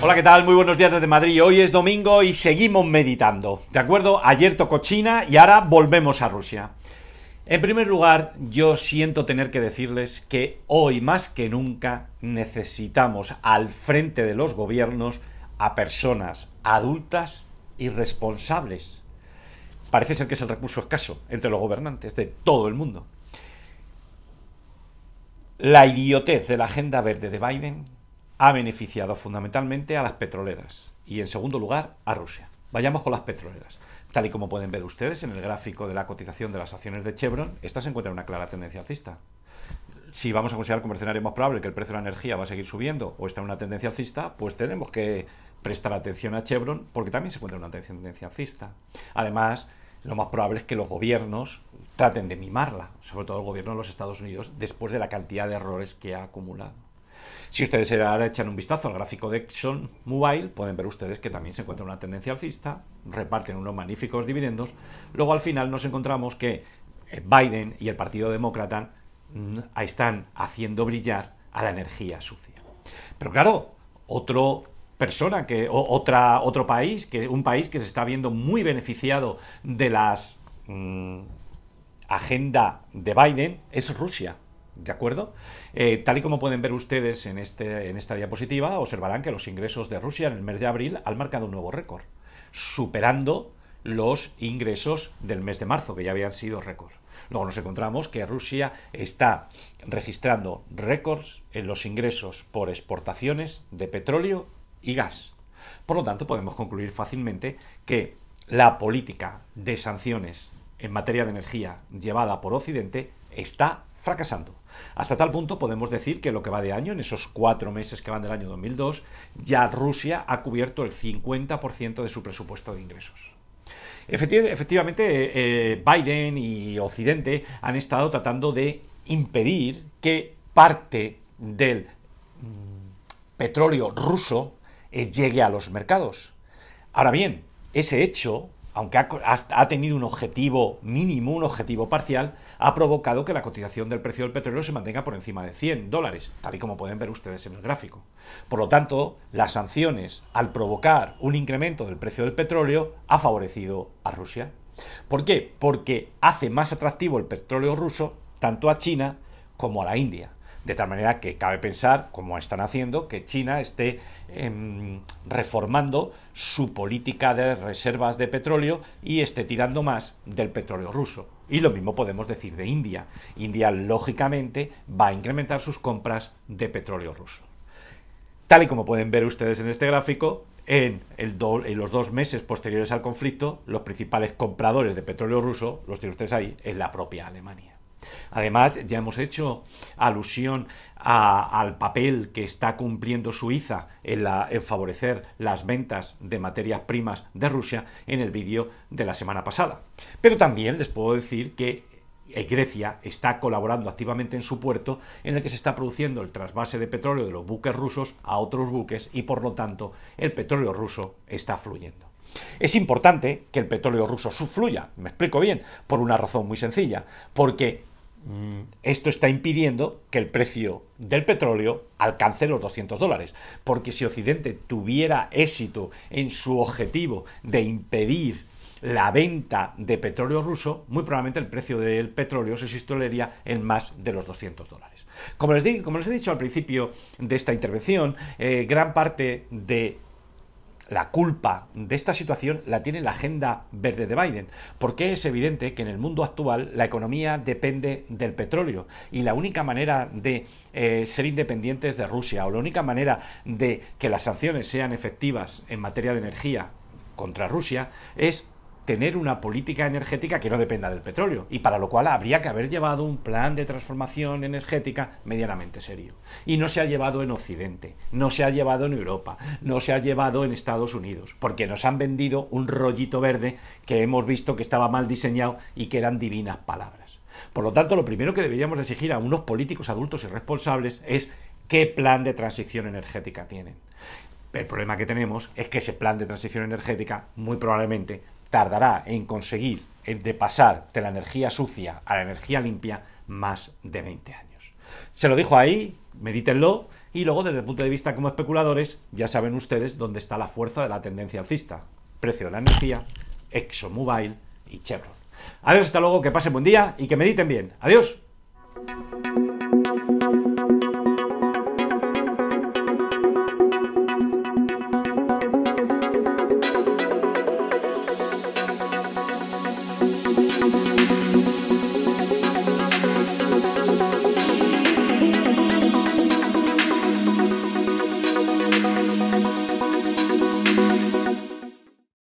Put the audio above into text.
Hola, ¿qué tal? Muy buenos días desde Madrid. Hoy es domingo y seguimos meditando. ¿De acuerdo? Ayer tocó China y ahora volvemos a Rusia. En primer lugar, yo siento tener que decirles que hoy más que nunca necesitamos al frente de los gobiernos a personas adultas y responsables parece ser que es el recurso escaso entre los gobernantes de todo el mundo. La idiotez de la agenda verde de Biden ha beneficiado fundamentalmente a las petroleras y, en segundo lugar, a Rusia. Vayamos con las petroleras. Tal y como pueden ver ustedes en el gráfico de la cotización de las acciones de Chevron, esta se encuentra en una clara tendencia alcista. Si vamos a considerar como escenario más probable que el precio de la energía va a seguir subiendo o está en una tendencia alcista, pues tenemos que prestar atención a Chevron porque también se encuentra en una tendencia alcista. Además, lo más probable es que los gobiernos traten de mimarla, sobre todo el gobierno de los Estados Unidos, después de la cantidad de errores que ha acumulado. Si ustedes ahora echan un vistazo al gráfico de Exxon Mobile, pueden ver ustedes que también se encuentra una tendencia alcista, reparten unos magníficos dividendos, luego al final nos encontramos que eh, Biden y el Partido Demócrata mm, están haciendo brillar a la energía sucia. Pero claro, otro persona que otra otro país que un país que se está viendo muy beneficiado de las mm, agenda de Biden es Rusia ¿De acuerdo? Eh, tal y como pueden ver ustedes en, este, en esta diapositiva, observarán que los ingresos de Rusia en el mes de abril han marcado un nuevo récord, superando los ingresos del mes de marzo, que ya habían sido récord. Luego nos encontramos que Rusia está registrando récords en los ingresos por exportaciones de petróleo y gas. Por lo tanto, podemos concluir fácilmente que la política de sanciones en materia de energía llevada por Occidente está fracasando. Hasta tal punto podemos decir que lo que va de año, en esos cuatro meses que van del año 2002, ya Rusia ha cubierto el 50% de su presupuesto de ingresos. Efectivamente, eh, eh, Biden y Occidente han estado tratando de impedir que parte del mm, petróleo ruso eh, llegue a los mercados. Ahora bien, ese hecho, aunque ha, ha, tenido un objetivo mínimo, un objetivo parcial, ha provocado que la cotización del precio del petróleo se mantenga por encima de 100 dólares, tal y como pueden ver ustedes en el gráfico. Por lo tanto, las sanciones, al provocar un incremento del precio del petróleo, ha favorecido a Rusia. ¿Por qué? Porque hace más atractivo el petróleo ruso tanto a China como a la India. De tal manera que cabe pensar, como están haciendo, que China esté em, reformando su política de reservas de petróleo y esté tirando más del petróleo ruso. Y lo mismo podemos decir de India. India, lógicamente, va a incrementar sus compras de petróleo ruso. Tal y como pueden ver ustedes en este gráfico, en, los dos meses posteriores al conflicto, los principales compradores de petróleo ruso, los tiene ustedes ahí, es la propia Alemania. Además, ya hemos hecho alusión al papel que está cumpliendo Suiza en, favorecer las ventas de materias primas de Rusia en el vídeo de la semana pasada. Pero también les puedo decir que eh, Grecia está colaborando activamente en su puerto, en el que se está produciendo el trasvase de petróleo de los buques rusos a otros buques y por lo tanto el petróleo ruso está fluyendo. Es importante que el petróleo ruso subfluya, me explico bien, por una razón muy sencilla, porque esto está impidiendo que el precio del petróleo alcance los 200 dólares. Porque si Occidente tuviera éxito en su objetivo de impedir la venta de petróleo ruso, muy probablemente el precio del petróleo se sustituiría en más de los 200 dólares. Como les, como les he dicho al principio de esta intervención, eh, gran parte de la culpa de esta situación la tiene la agenda verde de Biden, porque es evidente que en el mundo actual la economía depende del petróleo y la única manera de eh, ser independientes de Rusia o la única manera de que las sanciones sean efectivas en materia de energía contra Rusia es tener una política energética que no dependa del petróleo y para lo cual habría que haber llevado un plan de transformación energética medianamente serio. Y no se ha llevado en Occidente, no se ha llevado en Europa, no se ha llevado en Estados Unidos, porque nos han vendido un rollito verde que hemos visto que estaba mal diseñado y que eran divinas palabras. Por lo tanto, lo primero que deberíamos exigir a unos políticos adultos y responsables es qué plan de transición energética tienen. El problema que tenemos es que ese plan de transición energética muy probablemente tardará en conseguir de pasar de la energía sucia a la energía limpia más de 20 años. Se lo dijo ahí, medítenlo, y luego desde el punto de vista como especuladores, ya saben ustedes dónde está la fuerza de la tendencia alcista. Precio de la energía, ExxonMobil y Chevron. Adiós, hasta luego, que pasen buen día y que mediten bien. Adiós.